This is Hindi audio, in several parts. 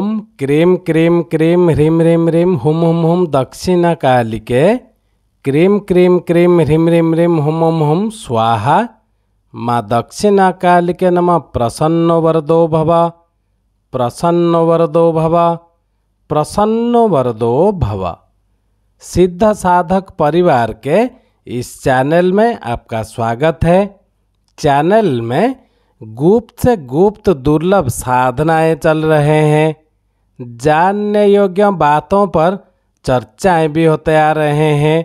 ओम क्रेम क्रेम क्रेम ह्रीम ह्रीम ह्रीम हुम हुम हुम दक्षिणा कालिके क्रीम क्रीम क्रीम ह्रीम ह्रीम ह्रीम हुम हुम हुम स्वाहा माँ दक्षिणा कालिके नम प्रसन्न वरदो भव प्रसन्न वरदो भव प्रसन्न वरदो भव सिद्ध साधक परिवार के इस चैनल में आपका स्वागत है चैनल में गुप्त से गुप्त दुर्लभ साधनाएं चल रहे हैं जानने योग्य बातों पर चर्चाएं भी होते आ रहे हैं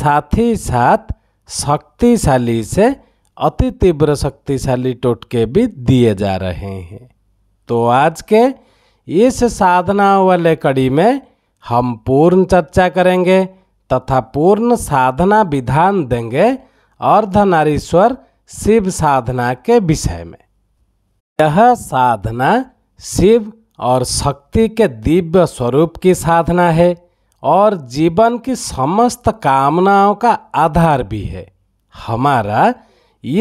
साथ ही साथ शक्तिशाली से अति तीव्र शक्तिशाली टोटके भी दिए जा रहे हैं तो आज के इस साधना वाले कड़ी में हम पूर्ण चर्चा करेंगे तथा पूर्ण साधना विधान देंगे अर्धनारीश्वर शिव साधना के विषय में यह साधना शिव और शक्ति के दिव्य स्वरूप की साधना है और जीवन की समस्त कामनाओं का आधार भी है हमारा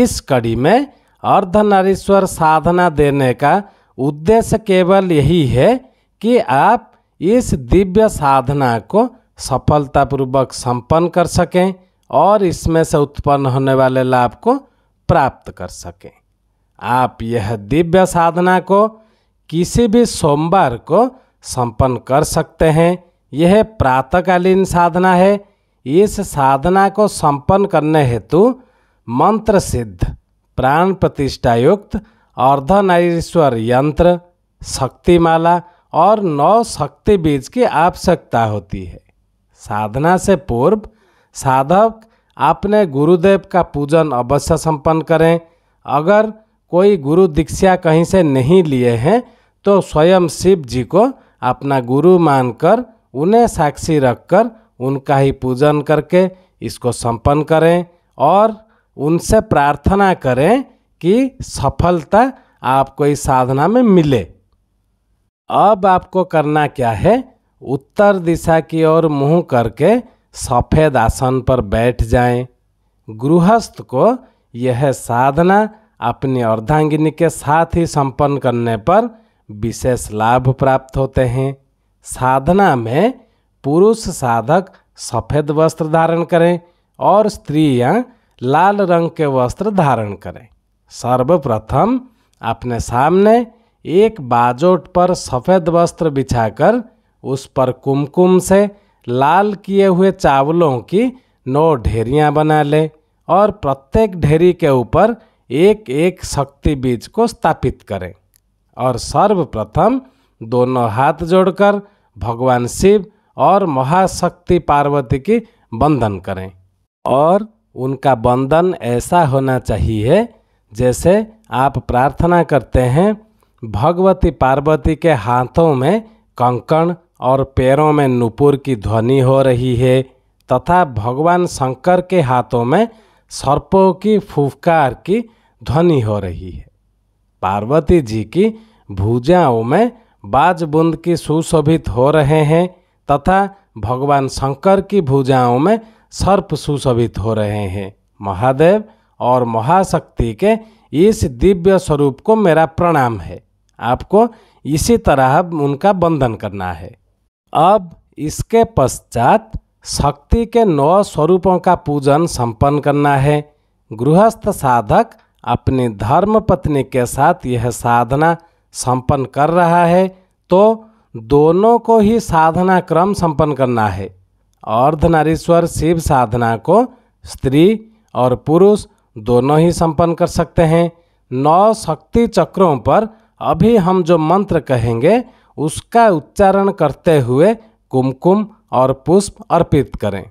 इस कड़ी में अर्धनारीश्वर साधना देने का उद्देश्य केवल यही है कि आप इस दिव्य साधना को सफलतापूर्वक संपन्न कर सकें और इसमें से उत्पन्न होने वाले लाभ को प्राप्त कर सकें आप यह दिव्य साधना को किसी भी सोमवार को संपन्न कर सकते हैं यह प्रातःकालीन साधना है इस साधना को संपन्न करने हेतु मंत्र सिद्ध प्राण प्रतिष्ठायुक्त अर्धनारीश्वर यंत्र शक्तिमाला और नौ शक्ति बीज की आवश्यकता होती है साधना से पूर्व साधक अपने गुरुदेव का पूजन अवश्य संपन्न करें अगर कोई गुरु दीक्षा कहीं से नहीं लिए हैं तो स्वयं शिव जी को अपना गुरु मानकर उन्हें साक्षी रखकर उनका ही पूजन करके इसको संपन्न करें और उनसे प्रार्थना करें कि सफलता आपको इस साधना में मिले अब आपको करना क्या है उत्तर दिशा की ओर मुंह करके सफ़ेद आसन पर बैठ जाएं। गृहस्थ को यह साधना अपनी अर्धांगिनी के साथ ही संपन्न करने पर विशेष लाभ प्राप्त होते हैं साधना में पुरुष साधक सफ़ेद वस्त्र धारण करें और स्त्रियां लाल रंग के वस्त्र धारण करें सर्वप्रथम अपने सामने एक बाजोट पर सफ़ेद वस्त्र बिछाकर उस पर कुमकुम से लाल किए हुए चावलों की नौ ढेरियाँ बना लें और प्रत्येक ढेरी के ऊपर एक एक शक्ति बीज को स्थापित करें और सर्वप्रथम दोनों हाथ जोड़कर भगवान शिव और महाशक्ति पार्वती की बंधन करें और उनका बंधन ऐसा होना चाहिए जैसे आप प्रार्थना करते हैं भगवती पार्वती के हाथों में कंकण और पैरों में नुपुर की ध्वनि हो रही है तथा भगवान शंकर के हाथों में सर्पों की फुफकार की ध्वनि हो रही है पार्वती जी की भुजाओं में बाज बूंद की सुशोभित हो रहे हैं तथा भगवान शंकर की भुजाओं में सर्प सुशोभित हो रहे हैं महादेव और महाशक्ति के इस दिव्य स्वरूप को मेरा प्रणाम है आपको इसी तरह उनका वंदन करना है अब इसके पश्चात शक्ति के नौ स्वरूपों का पूजन संपन्न करना है गृहस्थ साधक अपनी धर्म पत्नी के साथ यह साधना संपन्न कर रहा है तो दोनों को ही साधना क्रम संपन्न करना है अर्धनारीश्वर शिव साधना को स्त्री और पुरुष दोनों ही संपन्न कर सकते हैं नौ शक्ति चक्रों पर अभी हम जो मंत्र कहेंगे उसका उच्चारण करते हुए कुमकुम और पुष्प अर्पित करें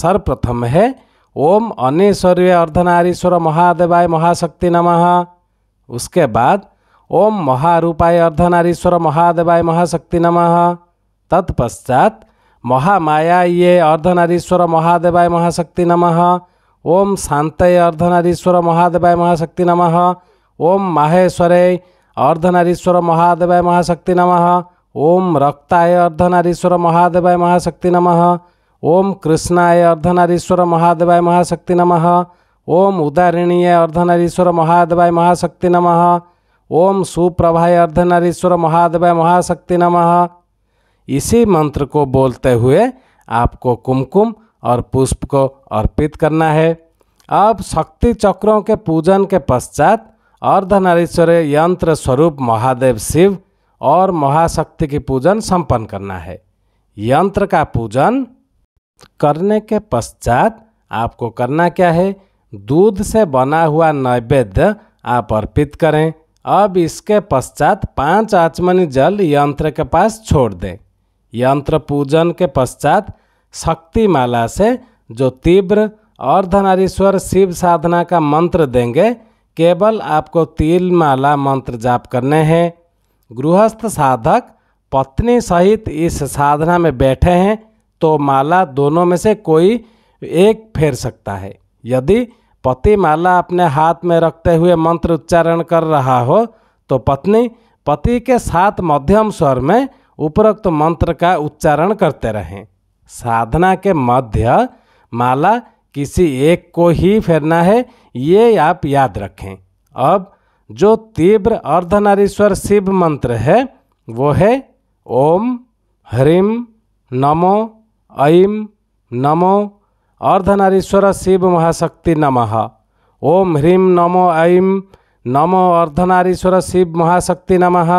सर्वप्रथम है ओम अनिश्वर्य अर्धनारीश्वर महादेवाय महाशक्ति नमः उसके बाद ओम महारूपाय अर्धनारीश्वर महादेवाय महाशक्ति नमः तत्पश्चात महामाया ये अर्धनारीश्वर महादेवाय महाशक्ति नमः ओम शांत अर्धनारीश्वर महादेवाय महाशक्ति नमः ओम माहेश्वरे अर्धनारीश्वर महादेवाय महाशक्ति नमः ओम रक्ताय अर्धनारीश्वर महादेवाय महाशक्ति नमः ओम कृष्णाय अर्धनारीश्वर महादेवाय महाशक्ति नमः ओम उदारिणीय अर्धनारीश्वर महादेवाय महाशक्ति नमः ओम सुप्रभाय अर्धनारीश्वर महादेवाय महाशक्ति नमः इसी मंत्र को बोलते हुए आपको कुमकुम और पुष्प को अर्पित करना है अब शक्ति चक्रों के पूजन के पश्चात अर्धनारीश्वर यंत्र स्वरूप महादेव शिव और महाशक्ति की पूजन संपन्न करना है यंत्र का पूजन करने के पश्चात आपको करना क्या है दूध से बना हुआ नैवेद्य आप अर्पित करें अब इसके पश्चात पांच आचमनी जल यंत्र के पास छोड़ दें यंत्र पूजन के पश्चात शक्ति माला से जो तीव्र अर्धनारीश्वर शिव साधना का मंत्र देंगे केवल आपको तिल माला मंत्र जाप करने हैं गृहस्थ साधक पत्नी सहित इस साधना में बैठे हैं तो माला दोनों में से कोई एक फेर सकता है यदि पति माला अपने हाथ में रखते हुए मंत्र उच्चारण कर रहा हो तो पत्नी पति के साथ मध्यम स्वर में उपरोक्त मंत्र का उच्चारण करते रहें साधना के मध्य माला किसी एक को ही फेरना है ये आप याद रखें अब जो तीव्र अर्धनारीश्वर शिव मंत्र है वो है ओम ह्रीम नमो ऐं नमो अर्धनारीश्वर शिव महाशक्ति नमः ओम ह्रीम नमो ऐं नमो अर्धनारीश्वर शिव महाशक्ति नमः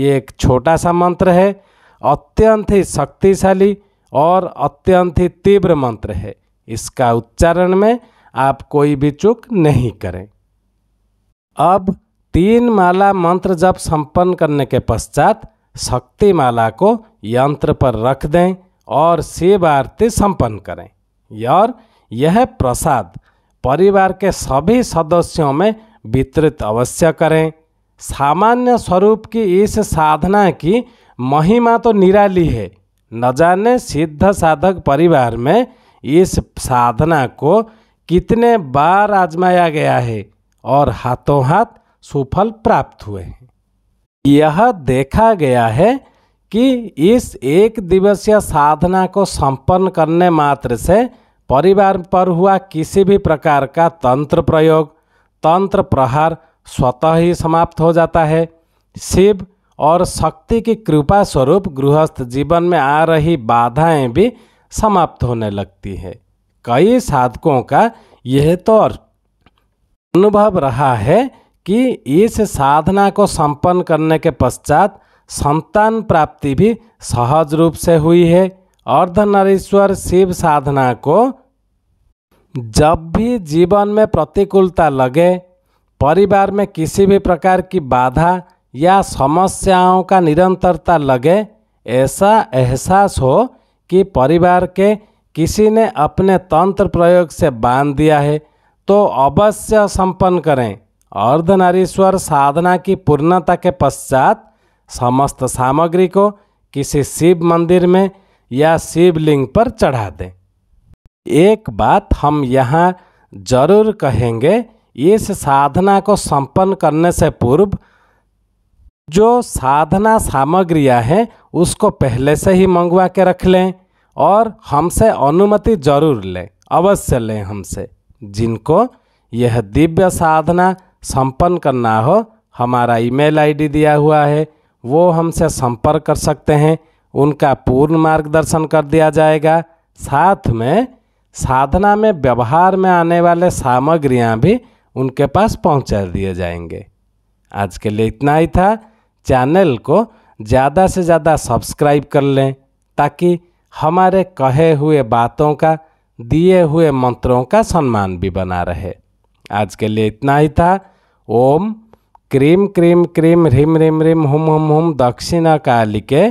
ये एक छोटा सा मंत्र है अत्यंत ही शक्तिशाली और अत्यंत ही तीव्र मंत्र है इसका उच्चारण में आप कोई भी चूक नहीं करें अब तीन माला मंत्र जब संपन्न करने के पश्चात शक्ति माला को यंत्र पर रख दें और शिव आरती संपन्न करें और यह प्रसाद परिवार के सभी सदस्यों में वितरित अवश्य करें सामान्य स्वरूप की इस साधना की महिमा तो निराली है न जाने सिद्ध साधक परिवार में इस साधना को कितने बार आजमाया गया है और हाथों हाथ सुफल प्राप्त हुए हैं यह देखा गया है कि इस एक दिवसीय साधना को संपन्न करने मात्र से परिवार पर हुआ किसी भी प्रकार का तंत्र प्रयोग तंत्र प्रहार स्वतः ही समाप्त हो जाता है शिव और शक्ति की कृपा स्वरूप गृहस्थ जीवन में आ रही बाधाएं भी समाप्त होने लगती है कई साधकों का यह तो अनुभव रहा है कि इस साधना को संपन्न करने के पश्चात संतान प्राप्ति भी सहज रूप से हुई है अर्धनारीश्वर शिव साधना को जब भी जीवन में प्रतिकूलता लगे परिवार में किसी भी प्रकार की बाधा या समस्याओं का निरंतरता लगे ऐसा एहसास हो कि परिवार के किसी ने अपने तंत्र प्रयोग से बांध दिया है तो अवश्य संपन्न करें अर्धनारीश्वर साधना की पूर्णता के पश्चात समस्त सामग्री को किसी शिव मंदिर में या शिवलिंग पर चढ़ा दें एक बात हम यहाँ जरूर कहेंगे इस साधना को संपन्न करने से पूर्व जो साधना सामग्रियाँ हैं उसको पहले से ही मंगवा के रख लें और हमसे अनुमति जरूर लें अवश्य लें हमसे जिनको यह दिव्य साधना संपन्न करना हो हमारा ईमेल आईडी दिया हुआ है वो हमसे संपर्क कर सकते हैं उनका पूर्ण मार्गदर्शन कर दिया जाएगा साथ में साधना में व्यवहार में आने वाले सामग्रियाँ भी उनके पास पहुँचा दिए जाएंगे आज के लिए इतना ही था चैनल को ज़्यादा से ज़्यादा सब्सक्राइब कर लें ताकि हमारे कहे हुए बातों का दिए हुए मंत्रों का सम्मान भी बना रहे आज के लिए इतना ही था ओम क्रीम क्रीम क्रीम ह्रीम ह्रीम ह्रीम हुम हुम हुम दक्षिणा कालिके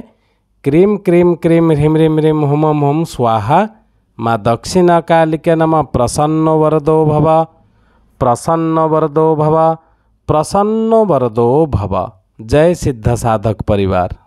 क्रीम क्रीम क्रीम ह्रीम ह्रीम ह्रीम हुम हुम हुम स्वाहा माँ दक्षिणा कालिके नम प्रसन्न वरदो भव प्रसन्न वरदो भव प्रसन्न वरदो भव जय सिद्ध साधक परिवार